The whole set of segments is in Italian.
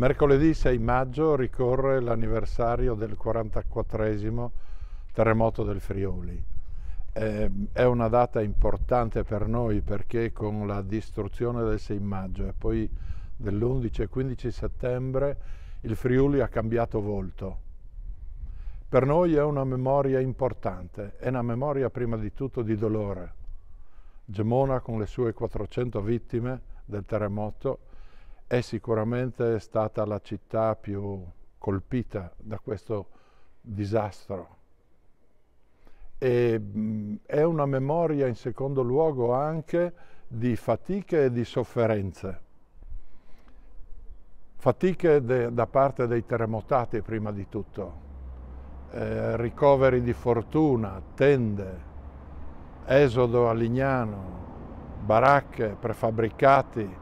Mercoledì 6 maggio ricorre l'anniversario del 44 terremoto del Friuli. Ehm, è una data importante per noi perché con la distruzione del 6 maggio e poi dell'11 e 15 settembre il Friuli ha cambiato volto. Per noi è una memoria importante, è una memoria prima di tutto di dolore. Gemona con le sue 400 vittime del terremoto è sicuramente stata la città più colpita da questo disastro. E, mh, è una memoria in secondo luogo anche di fatiche e di sofferenze. Fatiche de, da parte dei terremotati prima di tutto, eh, ricoveri di fortuna, tende, esodo a Lignano, baracche, prefabbricati,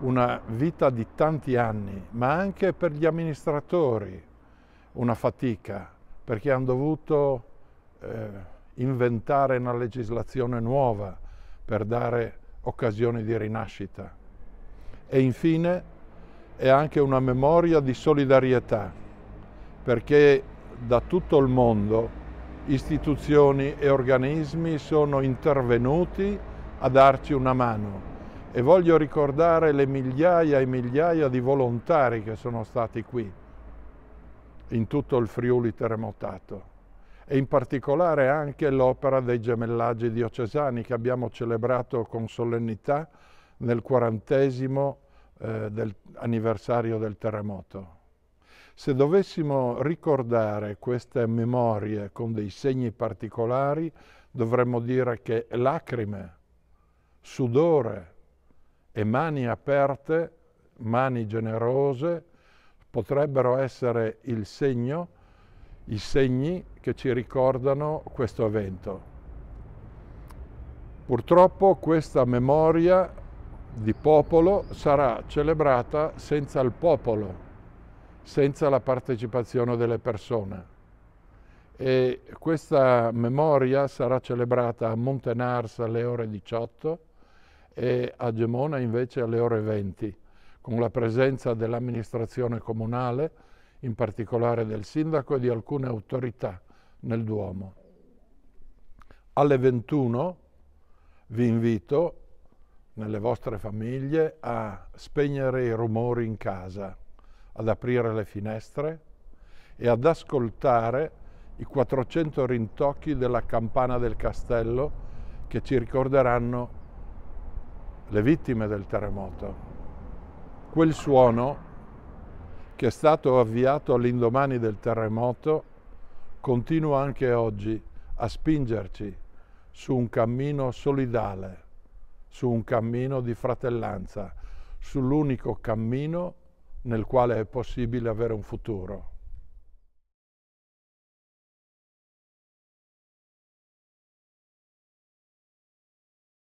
una vita di tanti anni, ma anche per gli amministratori una fatica, perché hanno dovuto eh, inventare una legislazione nuova per dare occasioni di rinascita. E infine è anche una memoria di solidarietà, perché da tutto il mondo istituzioni e organismi sono intervenuti a darci una mano e voglio ricordare le migliaia e migliaia di volontari che sono stati qui, in tutto il Friuli terremotato e in particolare anche l'opera dei gemellaggi diocesani che abbiamo celebrato con solennità nel quarantesimo eh, del anniversario del terremoto. Se dovessimo ricordare queste memorie con dei segni particolari, dovremmo dire che lacrime, sudore, e mani aperte, mani generose, potrebbero essere il segno, i segni che ci ricordano questo evento. Purtroppo questa memoria di popolo sarà celebrata senza il popolo, senza la partecipazione delle persone. E questa memoria sarà celebrata a Montenars alle ore 18 e a Gemona invece alle ore 20, con la presenza dell'amministrazione comunale, in particolare del sindaco e di alcune autorità nel Duomo. Alle 21 vi invito nelle vostre famiglie a spegnere i rumori in casa, ad aprire le finestre e ad ascoltare i 400 rintocchi della campana del castello che ci ricorderanno le vittime del terremoto. Quel suono che è stato avviato all'indomani del terremoto continua anche oggi a spingerci su un cammino solidale, su un cammino di fratellanza, sull'unico cammino nel quale è possibile avere un futuro.